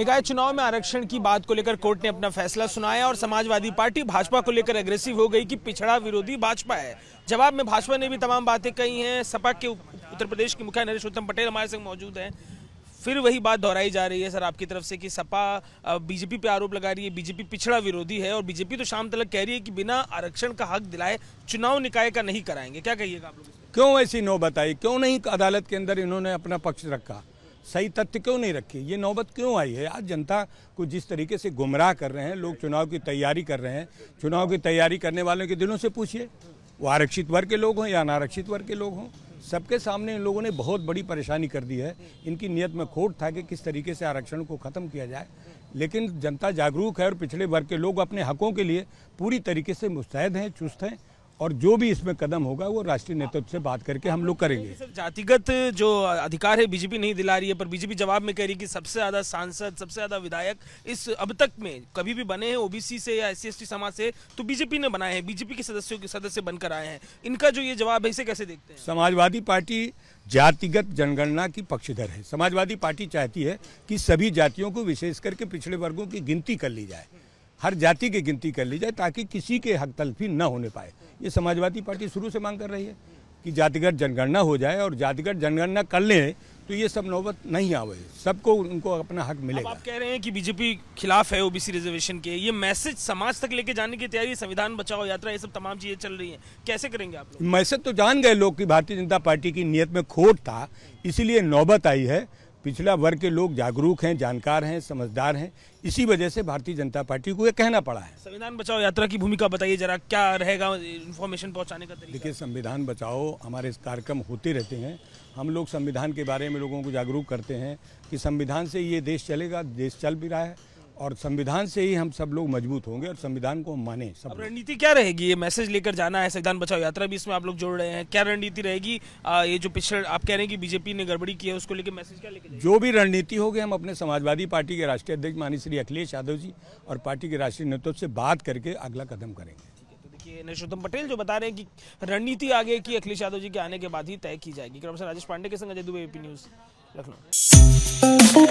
निकाय चुनाव में आरक्षण की बात को लेकर कोर्ट ने अपना फैसला सुनाया और समाजवादी पार्टी भाजपा को लेकर अग्रेसिव हो गई कि पिछड़ा विरोधी भाजपा है जवाब में भाजपा ने भी तमाम बातें कही हैं सपा के उत्तर प्रदेश के मुखिया नरेश उत्तम पटेल हमारे संग मौजूद हैं फिर वही बात दोहराई जा रही है सर आपकी तरफ से कि सपा बीजेपी पे आरोप लगा रही है बीजेपी पिछड़ा विरोधी है और बीजेपी तो शाम तक कह रही है कि बिना आरक्षण का हक दिलाए चुनाव निकाय का नहीं कराएंगे क्या कहिएगा आप लोग क्यों ऐसी नो बताई क्यों नहीं अदालत के अंदर इन्होंने अपना पक्ष रखा सही तथ्य क्यों नहीं रखी ये नौबत क्यों आई है आज जनता को जिस तरीके से गुमराह कर रहे हैं लोग चुनाव की तैयारी कर रहे हैं चुनाव की तैयारी करने वालों के दिलों से पूछिए वो आरक्षित वर्ग के लोग हों या अनारक्षित वर्ग के लोग हों सबके सामने इन लोगों ने बहुत बड़ी परेशानी कर दी है इनकी नीयत में खोट था कि किस तरीके से आरक्षण को ख़त्म किया जाए लेकिन जनता जागरूक है और पिछड़े वर्ग के लोग अपने हकों के लिए पूरी तरीके से मुस्तैद हैं चुस्त हैं और जो भी इसमें कदम होगा वो राष्ट्रीय नेतृत्व से बात करके हम लोग करेंगे जातिगत जो अधिकार है बीजेपी नहीं दिला रही है पर बीजेपी जवाब में कह रही है कि सबसे ज्यादा सांसद सबसे ज्यादा विधायक इस अब तक में कभी भी बने हैं ओबीसी से या एस सी समाज से तो बीजेपी ने बनाए हैं बीजेपी के सदस्यों के सदस्य बनकर आए हैं इनका जो ये जवाब है इसे कैसे देखते हैं समाजवादी पार्टी जातिगत जनगणना की पक्षधर है समाजवादी पार्टी चाहती है कि सभी जातियों को विशेष करके पिछड़े वर्गों की गिनती कर ली जाए हर जाति की गिनती कर ली जाए ताकि किसी के हक तलफी न होने पाए ये समाजवादी पार्टी शुरू से मांग कर रही है कि जातिगत जनगणना हो जाए और जातिगत जनगणना कर लें तो ये सब नौबत नहीं आवे सबको उनको अपना हक मिलेगा आप कह रहे हैं कि बीजेपी खिलाफ है ओबीसी रिजर्वेशन के ये मैसेज समाज तक लेके जाने की तैयारी संविधान बचाओ यात्रा ये सब तमाम चीजें चल रही हैं कैसे करेंगे आप लोग मैसेज तो जान गए लोग कि भारतीय जनता पार्टी की नीयत में खोट था इसीलिए नौबत आई है पिछड़ा वर्ग के लोग जागरूक हैं जानकार हैं समझदार हैं इसी वजह से भारतीय जनता पार्टी को यह कहना पड़ा है संविधान बचाओ यात्रा की भूमिका बताइए जरा क्या रहेगा इन्फॉर्मेशन पहुंचाने का तरीका देखिए संविधान बचाओ हमारे इस कार्यक्रम होते रहते हैं हम लोग संविधान के बारे में लोगों को जागरूक करते हैं कि संविधान से ये देश चलेगा देश चल भी रहा है और संविधान से ही हम सब लोग मजबूत होंगे और संविधान को माने सब रणनीति क्या रहेगी ये मैसेज लेकर जाना है संविधान बचाओ यात्रा भी इसमें आप लोग जोड़ रहे हैं क्या रणनीति रहेगी ये जो पिछले आप कह रहे हैं कि बीजेपी ने गड़बड़ी की है उसको लेकर मैसेज क्या लेकर जो भी रणनीति होगी हम अपने समाजवादी पार्टी के राष्ट्रीय अध्यक्ष मानी श्री अखिलेश यादव जी और पार्टी के राष्ट्रीय नेतृत्व से बात करके अगला कदम करेंगे तो देखिए नरोत्तम पटेल जो बता रहे हैं कि रणनीति आगे की अखिलेश यादव जी के आने के बाद ही तय की जाएगी क्रमशः राजेश पांडे के संग अजय दुबे न्यूज लखनऊ